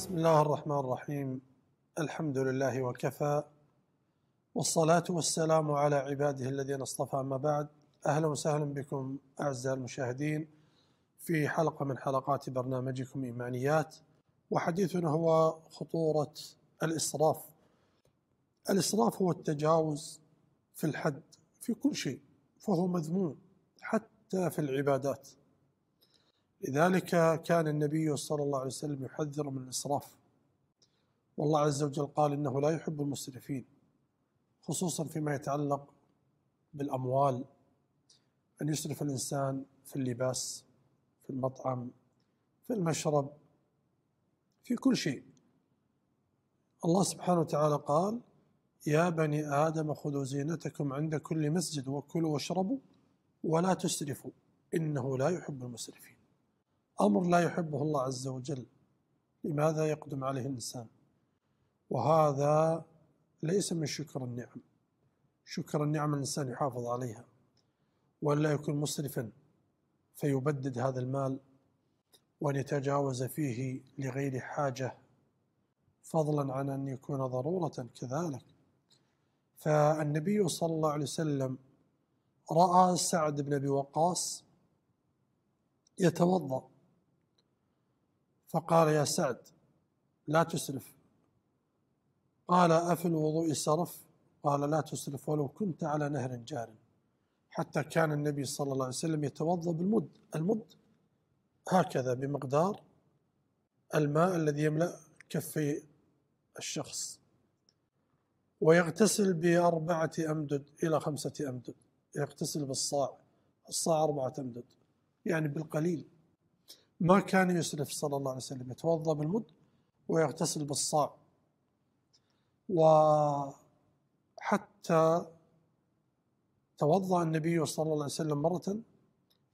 بسم الله الرحمن الرحيم الحمد لله وكفى والصلاة والسلام على عباده الذين اصطفى أما بعد أهلا وسهلا بكم أعزائي المشاهدين في حلقة من حلقات برنامجكم إيمانيات وحديثنا هو خطورة الإسراف الإسراف هو التجاوز في الحد في كل شيء فهو مذموم حتى في العبادات لذلك كان النبي صلى الله عليه وسلم يحذر من الإسراف والله عز وجل قال إنه لا يحب المسرفين خصوصا فيما يتعلق بالأموال أن يسرف الإنسان في اللباس في المطعم في المشرب في كل شيء الله سبحانه وتعالى قال يا بني آدم خذوا زينتكم عند كل مسجد وكلوا واشربوا ولا تسرفوا إنه لا يحب المسرفين امر لا يحبه الله عز وجل لماذا يقدم عليه الانسان وهذا ليس من شكر النعم شكر النعم الانسان يحافظ عليها ولا يكون مسرفا فيبدد هذا المال وان يتجاوز فيه لغير حاجه فضلا عن ان يكون ضروره كذلك فالنبي صلى الله عليه وسلم راى سعد بن ابي وقاص يتوضا فقال يا سعد لا تسرف قال أفي الوضوء سرف قال لا تسرف ولو كنت على نهر جار حتى كان النبي صلى الله عليه وسلم يتوضأ بالمد المد هكذا بمقدار الماء الذي يملأ كفي الشخص ويغتسل بأربعة أمدد إلى خمسة أمدد يغتسل بالصاع الصاع أربعة أمدد يعني بالقليل ما كان يسرف صلى الله عليه وسلم يتوضا بالمد ويغتسل بالصاع وحتى توضا النبي صلى الله عليه وسلم مره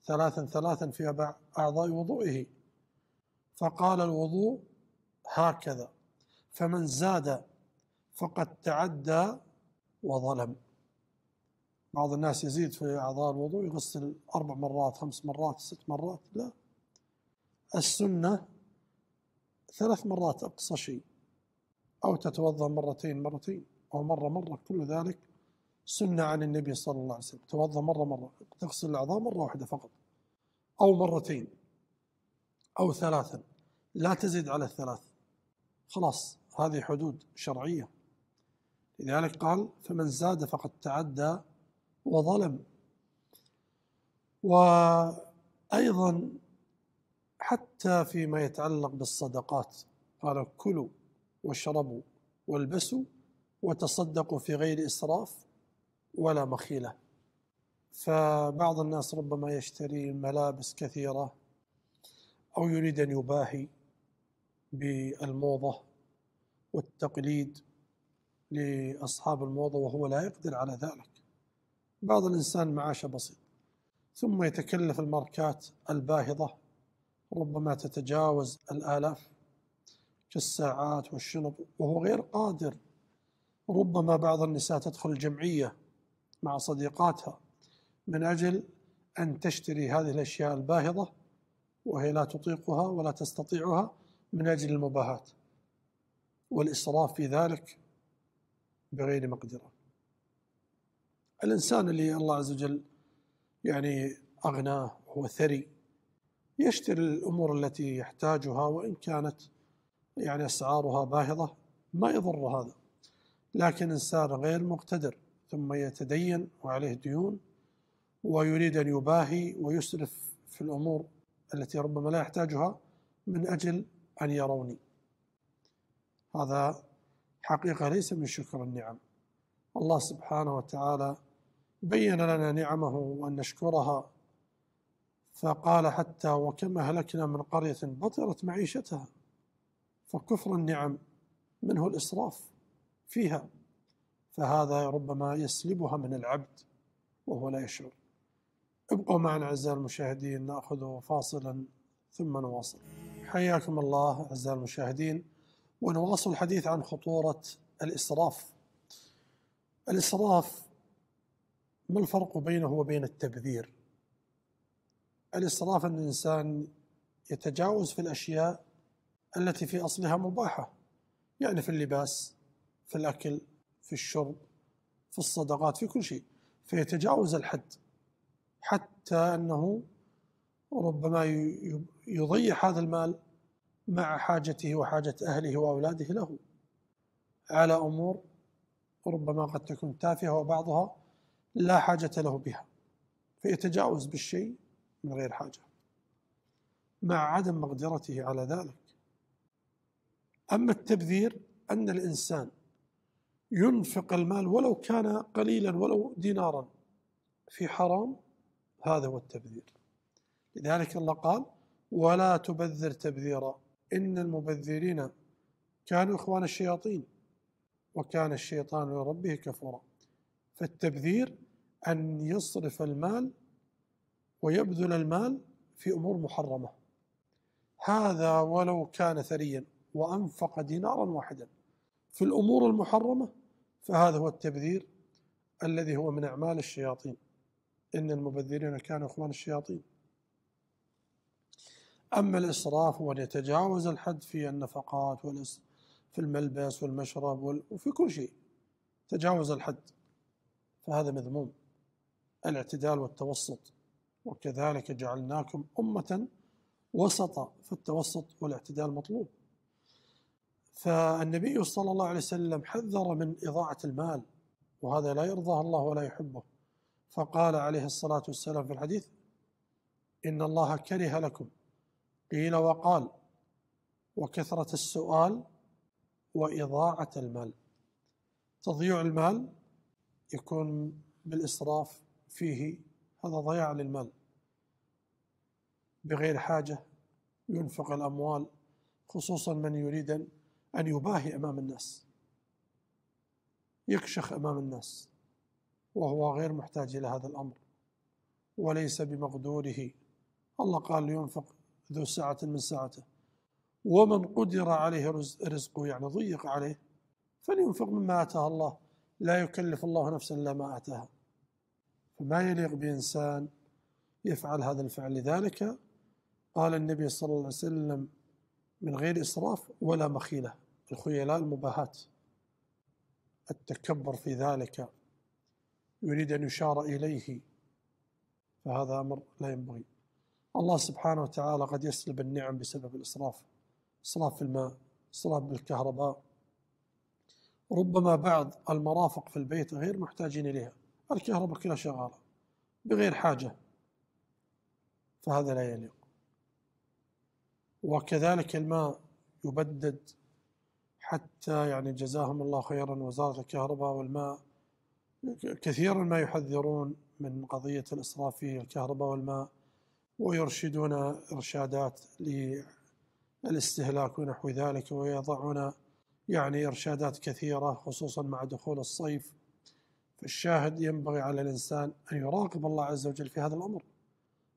ثلاثا ثلاثا في اعضاء وضوئه فقال الوضوء هكذا فمن زاد فقد تعدى وظلم بعض الناس يزيد في اعضاء الوضوء يغسل اربع مرات خمس مرات ست مرات لا السنة ثلاث مرات أقصى شيء أو تتوضأ مرتين مرتين أو مرة مرة كل ذلك سنة عن النبي صلى الله عليه وسلم توضأ مرة مرة تغسل الأعضاء مرة واحدة فقط أو مرتين أو ثلاثا لا تزيد على الثلاث خلاص هذه حدود شرعية لذلك قال فمن زاد فقد تعدى وظلم وأيضا حتى فيما يتعلق بالصدقات قال كلوا واشربوا والبسوا وتصدقوا في غير إسراف ولا مخيلة فبعض الناس ربما يشتري ملابس كثيرة أو يريد أن يباهي بالموضة والتقليد لأصحاب الموضة وهو لا يقدر على ذلك بعض الإنسان معاشه بسيط ثم يتكلف الماركات الباهظة ربما تتجاوز الآلاف كالساعات والشنط وهو غير قادر ربما بعض النساء تدخل الجمعية مع صديقاتها من أجل أن تشتري هذه الأشياء الباهظة وهي لا تطيقها ولا تستطيعها من أجل المباهات والإسراف في ذلك بغير مقدرة الإنسان اللي الله عز وجل يعني أغناه هو ثري يشتري الامور التي يحتاجها وان كانت يعني اسعارها باهظه ما يضر هذا لكن انسان غير مقتدر ثم يتدين وعليه ديون ويريد ان يباهي ويسرف في الامور التي ربما لا يحتاجها من اجل ان يروني هذا حقيقه ليس من شكر النعم الله سبحانه وتعالى بين لنا نعمه وان نشكرها فقال حتى وكم أهلكنا من قرية بطرت معيشتها فكفر النعم منه الإسراف فيها فهذا ربما يسلبها من العبد وهو لا يشعر ابقوا معنا أعزائي المشاهدين نأخذ فاصلا ثم نواصل حياكم الله أعزائي المشاهدين ونواصل الحديث عن خطورة الإسراف الإسراف ما الفرق بينه وبين التبذير الاسراف أن الإنسان يتجاوز في الأشياء التي في أصلها مباحة يعني في اللباس في الأكل في الشرب في الصدقات في كل شيء فيتجاوز الحد حتى أنه ربما يضيع هذا المال مع حاجته وحاجة أهله وأولاده له على أمور ربما قد تكون تافهة وبعضها لا حاجة له بها فيتجاوز بالشيء من غير حاجة مع عدم مقدرته على ذلك أما التبذير أن الإنسان ينفق المال ولو كان قليلا ولو دينارا في حرام هذا هو التبذير لذلك الله قال ولا تبذر تبذيرا إن المبذرين كانوا إخوان الشياطين وكان الشيطان لربه كفورا فالتبذير أن يصرف المال ويبذل المال في أمور محرمة هذا ولو كان ثريا وأنفق دينارا واحدا في الأمور المحرمة فهذا هو التبذير الذي هو من أعمال الشياطين إن المبذرين كانوا إخوان الشياطين أما الإسراف هو أن يتجاوز الحد في النفقات في الملبس والمشرب وفي كل شيء تجاوز الحد فهذا مذموم الاعتدال والتوسط وكذلك جعلناكم أمة وسطا التوسط والاعتدال مطلوب فالنبي صلى الله عليه وسلم حذر من إضاعة المال وهذا لا يرضاه الله ولا يحبه فقال عليه الصلاة والسلام في الحديث إن الله كره لكم قيل وقال وكثرة السؤال وإضاعة المال تضييع المال يكون بالإسراف فيه هذا ضياع للمال بغير حاجة ينفق الأموال خصوصا من يريد أن يباهي أمام الناس يكشخ أمام الناس وهو غير محتاج إلى هذا الأمر وليس بمقدوره الله قال لينفق ذو سعة من سعته ومن قدر عليه رزقه يعني ضيق عليه فلينفق مما آتاه الله لا يكلف الله نفسا إلا ما آتاها فما يليق بإنسان يفعل هذا الفعل لذلك قال النبي صلى الله عليه وسلم من غير إسراف ولا مخيلة الخيلاء المباهاة التكبر في ذلك يريد أن يشار إليه فهذا أمر لا ينبغي الله سبحانه وتعالى قد يسلب النعم بسبب الإسراف إسراف في الماء إسراف بالكهرباء ربما بعض المرافق في البيت غير محتاجين إليها الكهرباء كلها شغالة بغير حاجة فهذا لا يليق وكذلك الماء يبدد حتى يعني جزاهم الله خيرا وزارة الكهرباء والماء كثيرا ما يحذرون من قضية الإسراف في الكهرباء والماء ويرشدون إرشادات للاستهلاك ونحو ذلك ويضعون يعني إرشادات كثيرة خصوصا مع دخول الصيف فالشاهد ينبغي على الإنسان أن يراقب الله عز وجل في هذا الأمر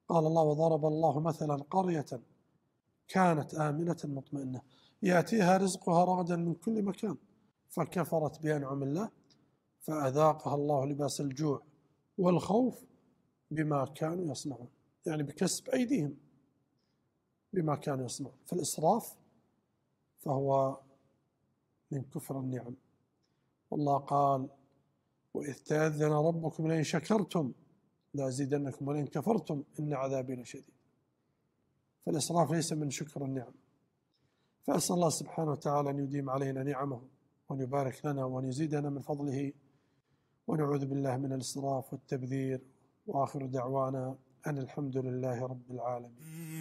قال الله وضرب الله مثلا قرية كانت آمنة مطمئنة يأتيها رزقها رغدا من كل مكان فكفرت بأنعم الله فأذاقها الله لباس الجوع والخوف بما كانوا يصنعون يعني بكسب أيديهم بما كانوا يصنعون فالإسراف فهو من كفر النعم والله قال وإذ تأذن ربكم لئن شكرتم لأزيدنكم ولئن كفرتم إن عذابي لشديد فالإسراف ليس من شكر النعم فأسأل الله سبحانه وتعالى أن يديم علينا نعمه وأن يبارك لنا وأن يزيدنا من فضله ونعوذ بالله من الإسراف والتبذير وآخر دعوانا أن الحمد لله رب العالمين